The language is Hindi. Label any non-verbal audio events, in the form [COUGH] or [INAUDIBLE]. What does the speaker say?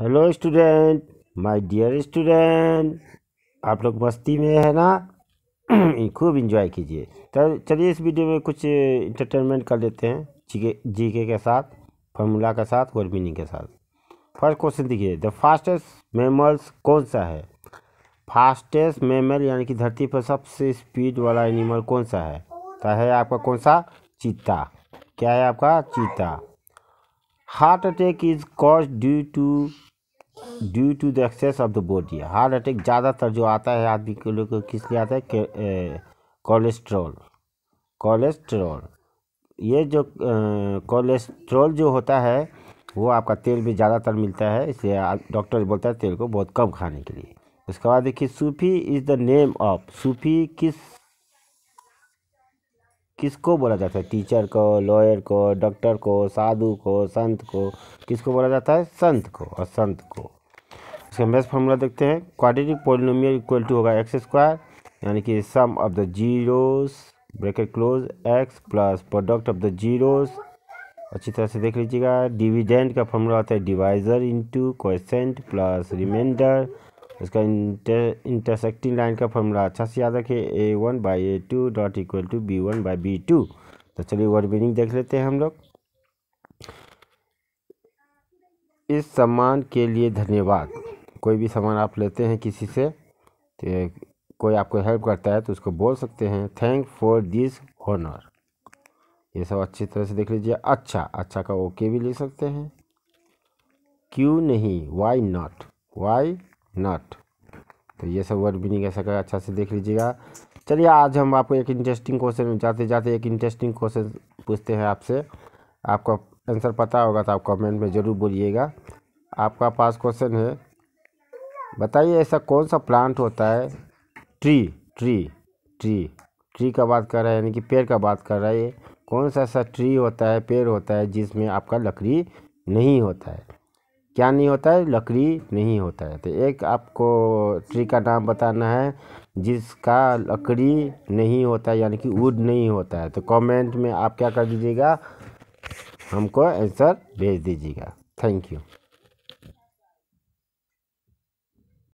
hello student my dear student आप लोग मस्ती में है ना [CLEARS THROAT] खूब इंजॉय कीजिए तो चलिए इस वीडियो में कुछ इंटरटेनमेंट कर लेते हैं जीके जीके के साथ फार्मूला के साथ और मीनिंग के साथ फर्स्ट क्वेश्चन देखिए द फास्टेस्ट मेमल्स कौन सा है फास्टेस्ट मेमल यानी कि धरती पर सबसे स्पीड वाला एनिमल कौन सा है तो है आपका कौन सा चीता क्या है आपका चीता heart attack is cause due to due to the excess of the body heart attack ज़्यादातर जो आता है आदमी के लोग किस लिए आता है कोलेस्ट्रॉल कोलेस्ट्रॉल ये जो कोलेस्ट्रॉल जो होता है वो आपका तेल भी ज़्यादातर मिलता है इसलिए डॉक्टर बोलता है तेल को बहुत कम खाने के लिए उसके बाद देखिए Sufi is the name of Sufi किस किसको बोला जाता है टीचर को लॉयर को डॉक्टर को साधु को संत को किसको बोला जाता है संत को और संत को इसका बेस्ट फॉर्मूला देखते हैं क्वाड्रेटिक पोलिनोमियल इक्वल टू होगा एक्स स्क्वायर यानी कि sum of the zeros bracket close x plus product of the zeros अच्छी तरह से देख लीजिएगा डिविडेंड का फॉर्मूला होता है divisor into question plus remainder इसका इंटर इंटरसेक्टिंग लाइन का फॉर्मूला अच्छा से याद रखिए a one by a two dot equal to b one by b two तो चलिए वर्ड मीनिंग देख लेते हैं हम लोग इस सामान के लिए धन्यवाद कोई भी सामान आप लेते हैं किसी से तो कोई आपको हेल्प करता है तो उसको बोल सकते हैं थैंक फॉर दिस ऑनर ये सब अच्छी तरह से देख लीजिए अच्छा अच्छा का ओके भी ले सकते हैं क्यों नहीं वाई नॉट वाई नॉट तो ये सब वर्ड मीनिंग ऐसा का अच्छा से देख लीजिएगा चलिए आज हम आपको एक इंटरेस्टिंग क्वेश्चन जाते जाते एक इंटरेस्टिंग क्वेश्चन पूछते हैं आपसे आपका आंसर पता होगा तो आप कमेंट में ज़रूर बोलिएगा आपका पास क्वेश्चन है बताइए ऐसा कौन सा प्लांट होता है ट्री ट्री ट्री ट्री का बात कर रहा है यानी कि पेड़ का बात कर रहा है कौन सा ऐसा ट्री होता है पेड़ होता है जिसमें आपका लकड़ी नहीं होता है क्या नहीं होता है लकड़ी नहीं होता है तो एक आपको ट्री का नाम बताना है जिसका लकड़ी नहीं होता है यानी कि वुड नहीं होता है तो कमेंट में आप क्या कर दीजिएगा हमको आंसर भेज दीजिएगा थैंक यू